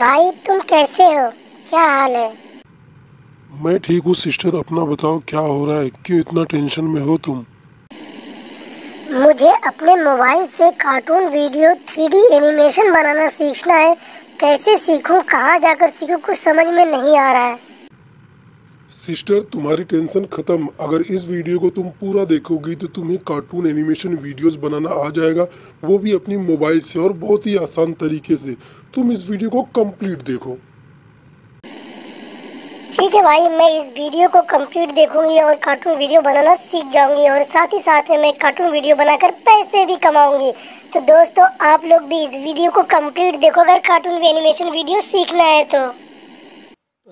भाई तुम कैसे हो क्या हाल है मैं ठीक हूँ सिस्टर अपना बताओ क्या हो रहा है क्यों इतना टेंशन में हो तुम मुझे अपने मोबाइल से कार्टून वीडियो थ्री एनिमेशन बनाना सीखना है कैसे सीखूं कहां जाकर सीखूं कुछ समझ में नहीं आ रहा है सिस्टर तुम्हारी टेंशन खत्म अगर इस वीडियो को तुम पूरा देखोगी तो तुम्हें कार्टून एनिमेशन वीडियोस बनाना आ जाएगा वो भी अपनी मोबाइल से और बहुत ही आसान तरीके से तुम इस वीडियो को कंप्लीट देखो ठीक है भाई मैं इस वीडियो को कंप्लीट देखूंगी और कार्टून वीडियो बनाना सीख जाऊंगी और साथ ही साथ में मैं कार्टून वीडियो बनाकर पैसे भी कमाऊंगी तो दोस्तों आप लोग भी इस वीडियो को कंप्लीट देखो अगर कार्टून एनिमेशन वीडियो सीखना है तो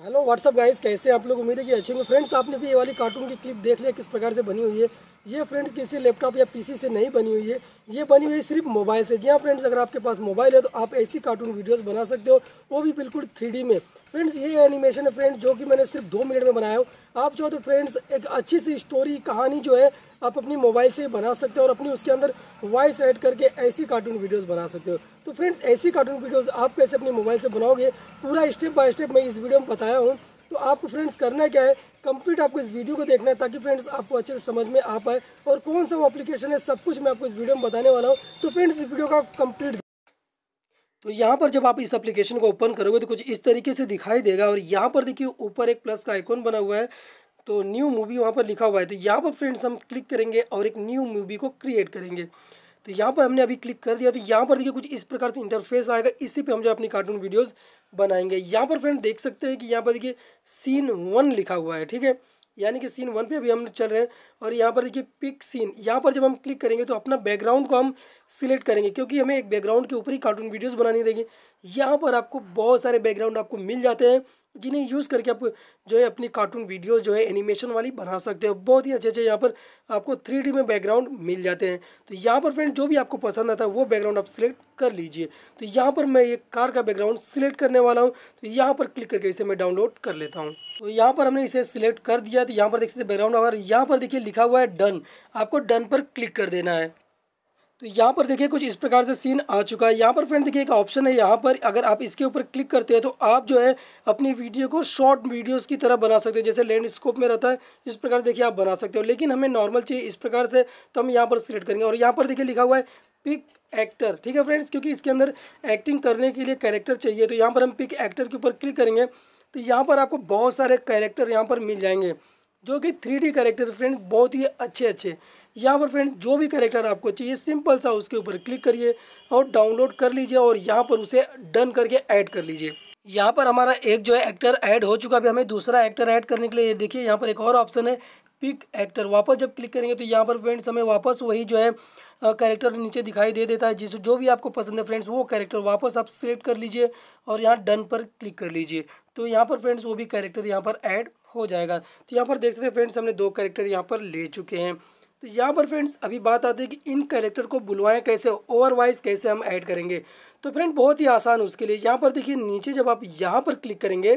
हेलो व्हाट्सअप गाइस कैसे आप लोग उम्मीद है कि अच्छे होंगे फ्रेंड्स आपने भी ये वाली कार्टून की क्लिप देख लिया किस प्रकार से बनी हुई है ये फ्रेंड्स किसी लैपटॉप या पीसी से नहीं बनी हुई है ये बनी हुई है सिर्फ मोबाइल से जी हाँ फ्रेंड्स अगर आपके पास मोबाइल है तो आप ऐसी कार्टून वीडियोस बना सकते हो वो भी बिल्कुल थ्री में फ्रेंड्स ये एनिमेशन है फ्रेंड्स जो कि मैंने सिर्फ दो मिनट में बनाया हो आप जो तो फ्रेंड्स एक अच्छी सी स्टोरी कहानी जो है आप अपनी मोबाइल से बना सकते हो और अपनी उसके अंदर वॉइस एड करके ऐसी कार्टून वीडियोज बना सकते हो तो फ्रेंड्स ऐसी कार्टून वीडियोज आप कैसे अपने मोबाइल से बनाओगे पूरा स्टेप बाय स्टेप मैं इस वीडियो में बताया हूँ तो आपको फ्रेंड्स करना क्या है कंप्लीट आपको इस वीडियो को देखना है ताकि फ्रेंड्स आपको अच्छे से समझ में आ पाए और कौन सा वो एप्लीकेशन है सब कुछ मैं आपको इस वीडियो में बताने वाला हूँ तो फ्रेंड्स इस वीडियो का कंप्लीट तो यहाँ पर जब आप इस एप्लीकेशन को ओपन करोगे तो कुछ इस तरीके से दिखाई देगा और यहाँ पर देखिए ऊपर एक प्लस का आइकॉन बना हुआ है तो न्यू मूवी वहाँ पर लिखा हुआ है तो यहाँ पर फ्रेंड्स हम क्लिक करेंगे और एक न्यू मूवी को क्रिएट करेंगे तो यहाँ पर हमने अभी क्लिक कर दिया तो यहाँ पर देखिए कुछ इस प्रकार से इंटरफेस आएगा इसी पे हम जो अपनी कार्टून वीडियोस बनाएंगे यहाँ पर फ्रेंड देख सकते हैं कि यहाँ पर देखिए सीन वन लिखा हुआ है ठीक है यानी कि सीन वन पे अभी हम चल रहे हैं और यहाँ पर देखिए पिक सीन यहाँ पर जब हम क्लिक करेंगे तो अपना बैकग्राउंड को हम सिलेक्ट करेंगे क्योंकि हमें एक बैकग्राउंड के ऊपर ही कार्टून वीडियोस बनानी रहेगी यहाँ पर आपको बहुत सारे बैकग्राउंड आपको मिल जाते हैं जिन्हें यूज़ करके आप जो है अपनी कार्टून वीडियो जो है एनिमेशन वाली बना सकते हो बहुत ही अच्छे अच्छे यहाँ पर आपको थ्री में बैकग्राउंड मिल जाते हैं तो यहाँ पर फ्रेंड जो भी आपको पसंद आता है वो बैकग्राउंड आप सिलेक्ट कर लीजिए तो यहाँ पर मैं ये कार का बैकग्राउंड सिलेक्ट करने वाला हूँ तो यहाँ पर क्लिक करके इसे मैं डाउनलोड कर लेता हूँ तो यहाँ पर हमने इसे सिलेक्ट कर दिया तो यहाँ पर देख सकते बैकग्राउंड अगर यहाँ पर देखिए लिखा हुआ है डन आपको डन पर क्लिक कर देना है तो यहाँ पर देखिए कुछ इस प्रकार से सीन आ चुका है यहाँ पर फ्रेंड देखिए एक ऑप्शन है यहाँ पर अगर आप इसके ऊपर क्लिक करते हैं तो आप जो है अपनी वीडियो को शॉर्ट वीडियोस की तरह बना सकते हो जैसे लैंडस्कोप में रहता है इस प्रकार से देखिए आप बना सकते हो लेकिन हमें नॉर्मल चाहिए इस प्रकार से तो हम यहाँ पर सिलेक्ट करेंगे और यहाँ पर देखिए लिखा हुआ है पिक एक्टर ठीक है फ्रेंड्स क्योंकि इसके अंदर एक्टिंग करने के लिए कैरेक्टर चाहिए तो यहाँ पर हम पिक एक्टर के ऊपर क्लिक करेंगे तो यहाँ पर आपको बहुत सारे कैरेक्टर यहाँ पर मिल जाएंगे जो कि थ्री डी करेक्टर फ्रेंड्स बहुत ही अच्छे अच्छे यहाँ पर फ्रेंड्स जो भी करेक्टर आपको चाहिए सिंपल सा उसके ऊपर क्लिक करिए और डाउनलोड कर लीजिए और यहाँ पर उसे डन करके ऐड कर लीजिए यहाँ पर हमारा एक जो है एक्टर ऐड हो चुका है हमें दूसरा एक्टर ऐड करने के लिए देखिए यहाँ पर एक और ऑप्शन है पिक एक्टर वापस जब क्लिक करेंगे तो यहाँ पर फ्रेंड्स हमें वापस वही जो है कैरेक्टर नीचे दिखाई दे देता है जिस जो भी आपको पसंद है फ्रेंड्स वो कैरेक्टर वापस आप सिलेक्ट कर लीजिए और यहाँ डन पर क्लिक कर लीजिए तो यहाँ पर फ्रेंड्स वो भी कैरेक्टर यहाँ पर ऐड हो जाएगा तो यहाँ पर देख सकते हैं फ्रेंड्स हमने दो करेक्टर यहाँ पर ले चुके हैं तो यहाँ पर फ्रेंड्स अभी बात आती है कि इन करेक्टर को बुलवाएं कैसे ओवर वाइज कैसे हम ऐड करेंगे तो फ्रेंड बहुत ही आसान उसके लिए यहाँ पर देखिए नीचे जब आप यहाँ पर क्लिक करेंगे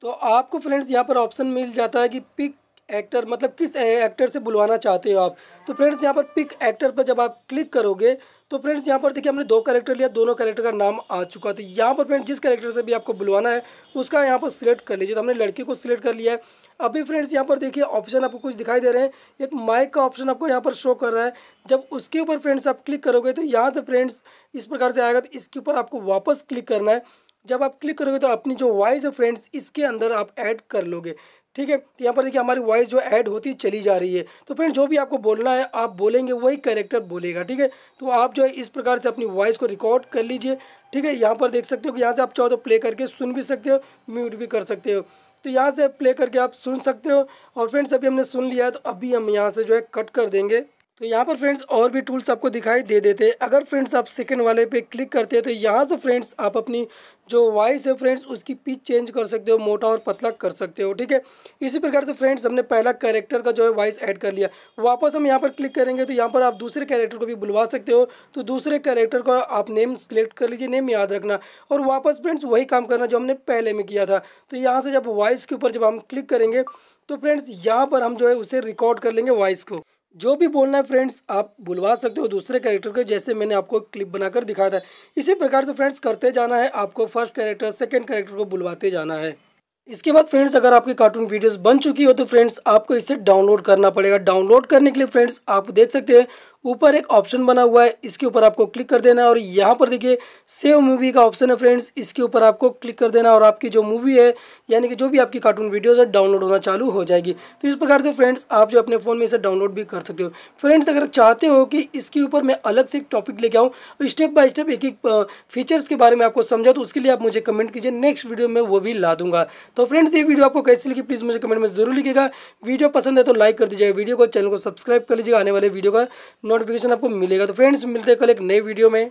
तो आपको फ्रेंड्स यहाँ पर ऑप्शन मिल जाता है कि पिक एक्टर मतलब किस एक्टर से बुलवाना चाहते हो आप तो फ्रेंड्स यहाँ पर पिक एक्टर पर जब आप क्लिक करोगे तो फ्रेंड्स यहाँ पर देखिए हमने दो कैरेक्टर लिया दोनों कैरेक्टर का नाम आ चुका तो यहाँ पर फ्रेंड्स जिस कैरेक्टर से भी आपको बुलवाना है उसका यहाँ पर सिलेक्ट कर लीजिए तो हमने लड़के को सिलेक्ट कर लिया है अभी फ्रेंड्स यहाँ पर देखिए ऑप्शन आपको कुछ दिखाई दे रहे हैं एक माइक का ऑप्शन आपको यहाँ पर शो कर रहा है जब उसके ऊपर फ्रेंड्स आप क्लिक करोगे तो यहाँ से फ्रेंड्स इस प्रकार से आएगा तो इसके ऊपर आपको वापस क्लिक करना है जब आप क्लिक करोगे तो अपनी जो वॉइस है फ्रेंड्स इसके अंदर आप ऐड कर लोगे ठीक है तो यहाँ पर देखिए हमारी वॉइस जो ऐड होती चली जा रही है तो फ्रेंड जो भी आपको बोलना है आप बोलेंगे वही कैरेक्टर बोलेगा ठीक है तो आप जो है इस प्रकार से अपनी वॉइस को रिकॉर्ड कर लीजिए ठीक है यहाँ पर देख सकते हो कि यहाँ से आप चाहो तो प्ले करके सुन भी सकते हो म्यूट भी कर सकते हो तो यहाँ से प्ले करके आप सुन सकते हो और फ्रेंड्स अभी हमने सुन लिया है तो अभी हम यहाँ से जो है कट कर देंगे तो यहाँ पर फ्रेंड्स और भी टूल्स आपको दिखाई दे देते हैं अगर फ्रेंड्स आप सेकंड वाले पे क्लिक करते हैं तो यहाँ से फ्रेंड्स आप अपनी जो वॉइस है फ्रेंड्स उसकी पिच चेंज कर सकते हो मोटा और पतला कर सकते हो ठीक है इसी प्रकार से फ्रेंड्स हमने पहला कैरेक्टर का जो है वॉइस ऐड कर लिया वापस हम यहाँ पर क्लिक करेंगे तो यहाँ पर आप दूसरे कैरेक्टर को भी बुलवा सकते हो तो दूसरे कैरेक्टर का आप नेम सेलेक्ट कर लीजिए नेम याद रखना और वापस फ्रेंड्स वही काम करना जो हमने पहले में किया था तो यहाँ से जब वॉइस के ऊपर जब हम क्लिक करेंगे तो फ्रेंड्स यहाँ पर हम जो है उसे रिकॉर्ड कर लेंगे वॉइस को जो भी बोलना है फ्रेंड्स आप बुलवा सकते हो दूसरे कैरेक्टर को जैसे मैंने आपको क्लिप बनाकर दिखाया था इसी प्रकार से फ्रेंड्स करते जाना है आपको फर्स्ट कैरेक्टर सेकंड कैरेक्टर को बुलवाते जाना है इसके बाद फ्रेंड्स अगर आपकी कार्टून वीडियोस बन चुकी हो तो फ्रेंड्स आपको इसे डाउनलोड करना पड़ेगा डाउनलोड करने के लिए फ्रेंड्स आप देख सकते हैं ऊपर एक ऑप्शन बना हुआ है इसके ऊपर आपको क्लिक कर देना है और यहाँ पर देखिए सेव मूवी का ऑप्शन है फ्रेंड्स इसके ऊपर आपको क्लिक कर देना और आपकी जो मूवी है यानी कि जो भी आपकी कार्टून वीडियोज़ है डाउनलोड होना चालू हो जाएगी तो इस प्रकार से फ्रेंड्स आप जो अपने फ़ोन में इसे डाउनलोड भी कर सकते हो फ्रेंड्स अगर चाहते हो कि इसके ऊपर मैं अलग से एक टॉपिक लेके आऊँ और तो स्टेप बाय स्टेप एक एक फीचर्स के बारे में आपको समझा तो उसके लिए आप मुझे कमेंट कीजिए नेक्स्ट वीडियो में वो भी ला दूंगा तो फ्रेंड्स ये वीडियो आपको कैसी लगी प्लीज़ मुझे कमेंट में जरूर लिखेगा वीडियो पसंद है तो लाइक कर दीजिएगा वीडियो को चैनल को सब्सक्राइब कर लीजिएगा आने वाले वीडियो का नोटिफिकेशन आपको मिलेगा तो फ्रेंड्स मिलते हैं कल एक नई वीडियो में